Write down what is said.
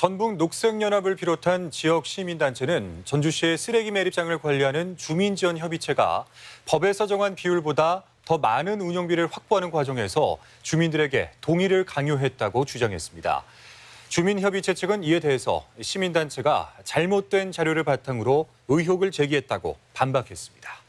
전북 녹색연합을 비롯한 지역 시민단체는 전주시의 쓰레기 매립장을 관리하는 주민지원협의체가 법에서 정한 비율보다 더 많은 운영비를 확보하는 과정에서 주민들에게 동의를 강요했다고 주장했습니다. 주민협의체 측은 이에 대해서 시민단체가 잘못된 자료를 바탕으로 의혹을 제기했다고 반박했습니다.